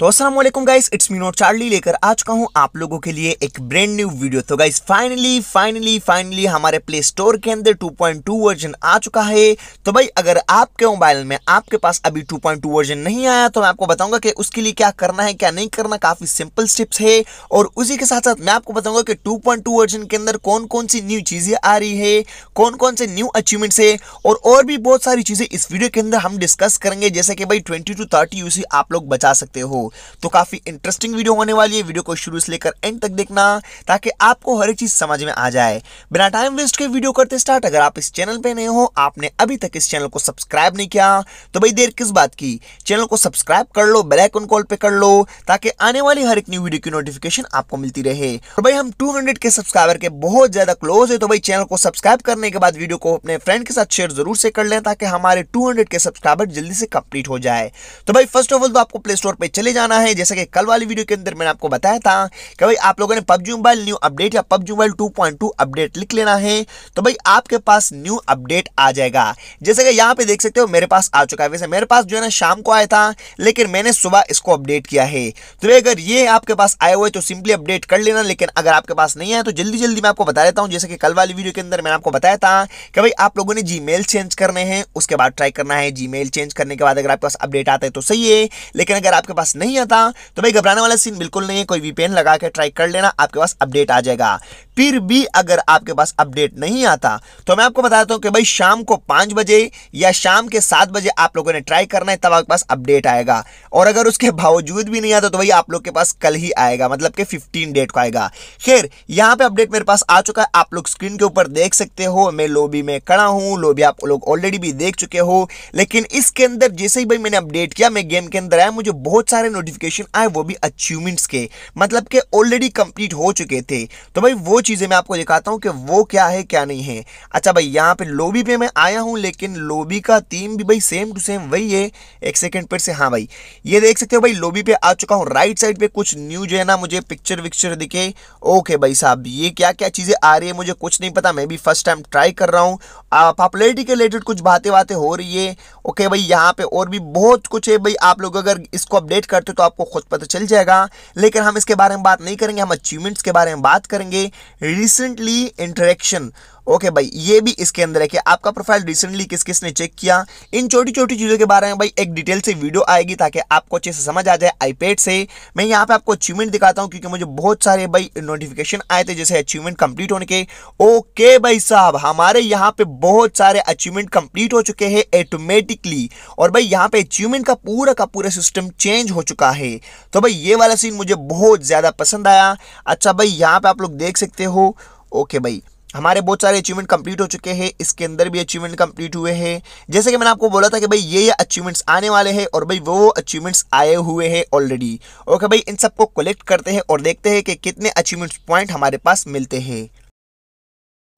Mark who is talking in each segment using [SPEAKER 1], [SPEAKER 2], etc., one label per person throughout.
[SPEAKER 1] तो Aslam guys it's me not Charlie लेकर आ चुका हूँ आप लोगों के लिए एक ब्रांड न्यू वीडियो तो गाइस फाइनली फाइनली फाइनली हमारे प्ले स्टोर के अंदर 2.2 वर्जन आ चुका है तो भाई अगर आपके मोबाइल में आपके पास अभी 2.2 वर्जन नहीं आया तो मैं आपको बताऊंगा कि उसके लिए क्या करना है क्या नहीं करना काफ़ी सिंपल स्टेप्स है और उसी के साथ साथ मैं आपको बताऊंगा कि टू वर्जन के अंदर कौन कौन सी न्यू चीज़ें आ रही है कौन कौन से न्यू अचीवमेंट्स है और और भी बहुत सारी चीज़ें इस वीडियो के अंदर हम डिस्कस करेंगे जैसे कि भाई ट्वेंटी टू थर्टी यूसी आप लोग बचा सकते हो तो काफ़ी इंटरेस्टिंग वीडियो होने वाली है वीडियो को शुरू से लेकर एंड तक देखना ताकि आपको हर एक चीज़ समझ में आ जाए बिना टाइम वेस्ट के वीडियो करते स्टार्ट अगर आप इस चैनल पर नहीं हो आपने अभी तक इस चैनल को सब्सक्राइब नहीं किया तो भाई देर किस बात की चैनल को सब्सक्राइब कर लो बेलाइकन कॉल पे कर लो ताकि आने वाली हर एक न्यू वीडियो की नोटिफिकेशन आपको मिलती रहे और भाई हम 200 के सब्सक्राइबर के बहुत ज़्यादा क्लोज है तो भाई चैनल को सब्सक्राइब करने के बाद वीडियो को अपने फ्रेंड के साथ शेयर जरूर से कर लें ताकि हमारे 200 के सब्सक्राइबर जल्दी से कंप्लीट हो जाए तो भाई फर्स्ट ऑफ ऑल तो आपको प्ले स्टोर पर चले जाना है जैसा कि कल वाली वीडियो के अंदर मैंने आपको बताया था कि भाई आप लोगों ने पबजी मोबाइल न्यू अपडेट या पबजी मोबाइल 2.2 अपडेट लिख लेना है तो भाई आपके पास न्यू अपडेट आ जाएगा जैसे कि यहाँ पे देख सकते हो मेरे पास आ चुका है वैसे मेरे पास जो है ना शाम को आया था लेकिन मैंने सुबह इसको अपडेट किया है तो अगर ये आपके पास आए हुए तो सिंपली अपडेट कर लेना लेकिन अगर आपके पास नहीं आया तो जल्दी जल्दी मैं आपको बता देता हूँ जैसे कि कल वाली वीडियो के अंदर मैंने आपको बताया था कि भाई आप लोगों ने जी चेंज करने हैं उसके बाद ट्राई करना है जी चेंज करने के बाद अगर आपके पास अपडेट आता है तो सही है लेकिन अगर आपके पास नहीं नहीं आता तो भाई घबराने वाला सीन बिल्कुल नहीं है कोई वीपीएन लगा के ट्राई कर लेना आपके पास अपडेट आ जाएगा फिर भी अगर आपके पास अपडेट नहीं आता तो मैं आपको बताता हूँ कि भाई शाम को पाँच बजे या शाम के सात बजे आप लोगों ने ट्राई करना है तब आपके पास अपडेट आएगा और अगर उसके बावजूद भी नहीं आता तो भाई आप लोग के पास कल ही आएगा मतलब कि फिफ्टीन डेट को आएगा खैर यहाँ पर अपडेट मेरे पास आ चुका है आप लोग स्क्रीन के ऊपर देख सकते हो मैं लोबी में खड़ा हूँ लोबी आप लोग ऑलरेडी भी देख चुके हो लेकिन इसके अंदर जैसे ही भाई मैंने अपडेट किया मैं गेम के अंदर आया मुझे बहुत सारे नोटिफिकेशन आए वो भी अचीवमेंट्स के मतलब के ऑलरेडी कंप्लीट हो चुके थे तो भाई वो चीज़ें मैं आपको दिखाता हूँ कि वो क्या है क्या नहीं है अच्छा भाई यहाँ पे लोबी पे मैं आया हूँ लेकिन लोबी का थीम भी भाई सेम टू सेम वही है एक सेकेंड पर से हाँ भाई ये देख सकते हो भाई लोबी पे आ चुका हूँ राइट साइड पे कुछ न्यू जो है ना मुझे पिक्चर विक्चर दिखे ओके भाई साहब ये क्या क्या चीज़ें आ रही है मुझे कुछ नहीं पता मैं भी फर्स्ट टाइम ट्राई कर रहा हूँ पॉपुलरिटी के रिलेटेड कुछ बातें बातें हो रही है ओके भाई यहाँ पे और भी बहुत कुछ है भाई आप लोग अगर इसको अपडेट करते करते हो तो आपको खुद पता चल जाएगा लेकिन हम इसके बारे में बात नहीं करेंगे हम अचीवमेंट्स के बारे में बात करेंगे रिसेंटली इंटरेक्शन ओके भाई ये भी इसके अंदर है कि आपका प्रोफाइल रिसेंटली किस किसने चेक किया इन छोटी छोटी चीज़ों के बारे में भाई एक डिटेल से वीडियो आएगी ताकि आपको अच्छे से समझ आ जाए आईपैड से मैं यहाँ पे आपको अचीवमेंट दिखाता हूँ क्योंकि मुझे बहुत सारे भाई नोटिफिकेशन आए थे जैसे अचीवमेंट कंप्लीट होने के ओके भाई साहब हमारे यहाँ पे बहुत सारे अचीवमेंट कंप्लीट हो चुके हैं ऑटोमेटिकली और भाई यहाँ पे अचीवमेंट का पूरा का पूरा सिस्टम चेंज हो चुका है तो भाई ये वाला सीन मुझे बहुत ज़्यादा पसंद आया अच्छा भाई यहाँ पे आप लोग देख सकते हो ओके भाई हमारे बहुत सारे अचीवमेंट कंप्लीट हो चुके हैं इसके अंदर भी अचीवमेंट कंप्लीट हुए हैं जैसे कि मैंने आपको बोला था कि भाई ये ये अचीवमेंट्स आने वाले हैं और भाई वो वो अचीवमेंट्स आए हुए हैं ऑलरेडी ओके भाई इन सबको कलेक्ट करते हैं और देखते हैं कि कितने अचीवमेंट्स पॉइंट हमारे पास मिलते हैं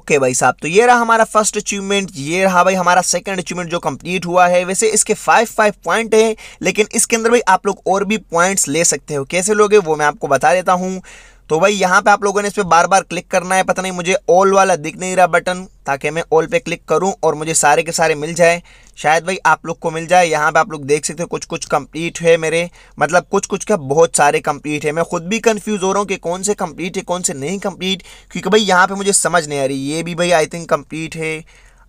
[SPEAKER 1] ओके okay भाई साहब तो ये रहा हमारा फर्स्ट अचीवमेंट ये रहा भाई हमारा सेकंड अचीवमेंट जो कंप्लीट हुआ है वैसे इसके फाइव फाइव पॉइंट हैं लेकिन इसके अंदर भाई आप लोग और भी पॉइंट्स ले सकते हो कैसे लोगे वो मैं आपको बता देता हूँ तो भाई यहाँ पे आप लोगों ने इस पर बार बार क्लिक करना है पता नहीं मुझे ऑल वाला दिख नहीं रहा बटन ताकि मैं ऑल पे क्लिक करूँ और मुझे सारे के सारे मिल जाए शायद भाई आप लोग को मिल जाए यहाँ पे आप लोग देख सकते हो कुछ कुछ कंप्लीट है मेरे मतलब कुछ कुछ का बहुत सारे कंप्लीट है मैं खुद भी कंफ्यूज हो रहा हूँ कि कौन से कंप्लीट है कौन से नहीं कंप्लीट क्योंकि भाई यहाँ पे मुझे समझ नहीं आ रही ये भी भाई आई थिंक कंप्लीट है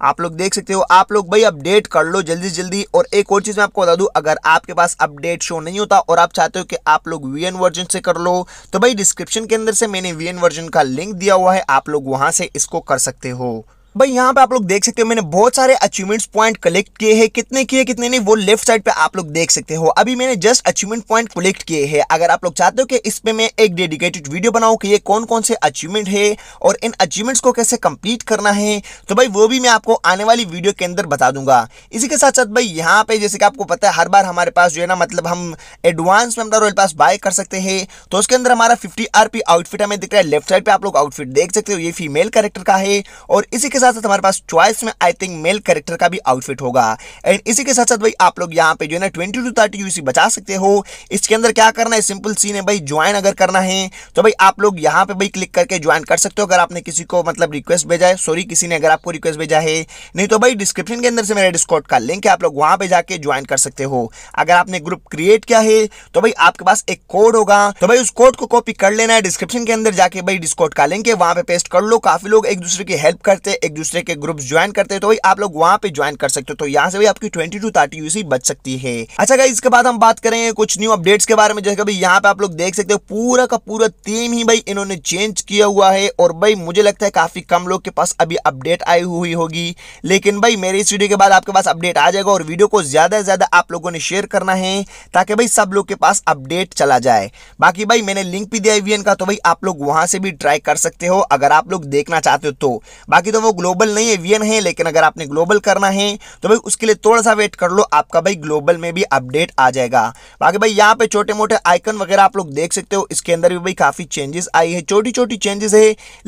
[SPEAKER 1] आप लोग देख सकते हो आप लोग भाई अपडेट कर लो जल्दी से जल्दी और एक और चीज़ मैं आपको बता दूं अगर आपके पास अपडेट शो नहीं होता और आप चाहते हो कि आप लोग वी वर्जन से कर लो तो भाई डिस्क्रिप्शन के अंदर से मैंने वी वर्जन का लिंक दिया हुआ है आप लोग वहां से इसको कर सकते हो भाई यहाँ पे आप लोग देख सकते हो मैंने बहुत सारे अचीवमेंट्स पॉइंट कलेक्ट किए हैं कितने किए कितने नहीं वो लेफ्ट साइड पे आप लोग देख सकते हो अभी मैंने जस्ट अचीवमेंट पॉइंट कलेक्ट किए हैं अगर आप लोग चाहते हो कि इस पे मैं एक डेडिकेटेड वीडियो बनाऊँ कि ये कौन कौन से अचीवमेंट है और इन अचीवमेंट्स को कैसे कम्प्लीट करना है तो भाई वो भी मैं आपको आने वाली वीडियो के अंदर बता दूंगा इसी के साथ साथ भाई यहाँ पे जैसे कि आपको पता है हर बार हमारे पास जो है ना मतलब हम एडवांस में रॉयल पास बाय कर सकते हैं तो उसके अंदर हमारा फिफ्टी आर आउटफिट हमें दिख रहा है लेफ्ट साइड पे आप लोग आउटफिट देख सकते हो ये फीमेल कैरेक्टर का है और इसी के साथ साथ हमारे पास चॉइस में आई थिंक मेल कैरेक्टर का भी आउटफिट होगा एंड इसी के साथ साथ भाई आप लोग यहाँ पे जो है ना ट्वेंटी टू थर्टी यूसी बचा सकते हो इसके अंदर क्या करना है सिंपल सीन है भाई ज्वाइन अगर करना है तो भाई आप लोग यहाँ पे भाई क्लिक करके ज्वाइन कर सकते हो अगर आपने किसी को मतलब रिक्वेस्ट भेजा है सॉरी किसी ने अगर आपको रिक्वेस्ट भेजा है नहीं तो भाई डिस्क्रिप्शन के अंदर से मेरा डिस्कॉट का लिंक है आप लोग वहाँ पर जाकर ज्वाइन कर सकते हो अगर आपने ग्रुप क्रिएट किया है तो भाई आपके पास एक कोड होगा तो भाई उस कोड को कॉपी कर लेना है डिस्क्रिप्शन के अंदर जाके भाई डिस्कॉट का लिंक है वहाँ पे पेस्ट कर लो काफी लोग एक दूसरे की हेल्प करते हैं एक दूसरे के ग्रुप ज्वाइन करते हैं तो भाई आप लोग वहां पे ज्वाइन कर सकते हो तो यहाँ से भी आपकी ट्वेंटी टू थर्टी यूसी बच सकती है अच्छा गाइस इसके बाद हम बात करेंगे कुछ न्यू अपडेट्स के बारे में जैसे भाई यहाँ पे आप लोग देख सकते हो पूरा का पूरा थीम ही भाई इन्होंने चेंज किया हुआ है और भाई मुझे लगता है काफी कम लोग के पास अभी अपडेट आई हुई होगी लेकिन भाई मेरे इस वीडियो के बाद आपके पास अपडेट आ जाएगा और वीडियो को ज्यादा से ज्यादा आप लोगों ने शेयर करना है ताकि भाई सब लोग के पास अपडेट चला जाए बाकी भाई मैंने लिंक भी दिया का तो भाई आप लोग वहां से भी ट्राई कर सकते हो अगर आप लोग देखना चाहते हो तो बाकी तो वो ग्लोबल नहीं है वीएन है लेकिन अगर आपने ग्लोबल करना है तो भाई उसके लिए थोड़ा सा वेट कर लो आपका भाई ग्लोबल में भी अपडेट आ जाएगा बाकी भाई यहाँ पे छोटे मोटे आइकन वगैरह आप लोग देख सकते हो इसके अंदर भी भाई काफ़ी चेंजेस आई है छोटी छोटी चेंजेस है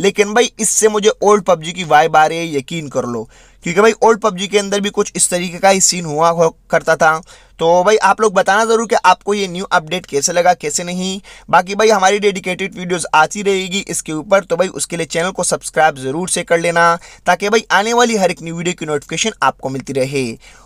[SPEAKER 1] लेकिन भाई इससे मुझे ओल्ड पबजी की वाइब आ रही है यकीन कर लो क्योंकि भाई ओल्ड पबजी के अंदर भी कुछ इस तरीके का ही सीन हुआ करता था तो भाई आप लोग बताना ज़रूर कि आपको ये न्यू अपडेट कैसे लगा कैसे नहीं बाकी भाई हमारी डेडिकेटेड वीडियोस आती रहेगी इसके ऊपर तो भाई उसके लिए चैनल को सब्सक्राइब ज़रूर से कर लेना ताकि भाई आने वाली हर एक न्यू वीडियो की नोटिफिकेशन आपको मिलती रहे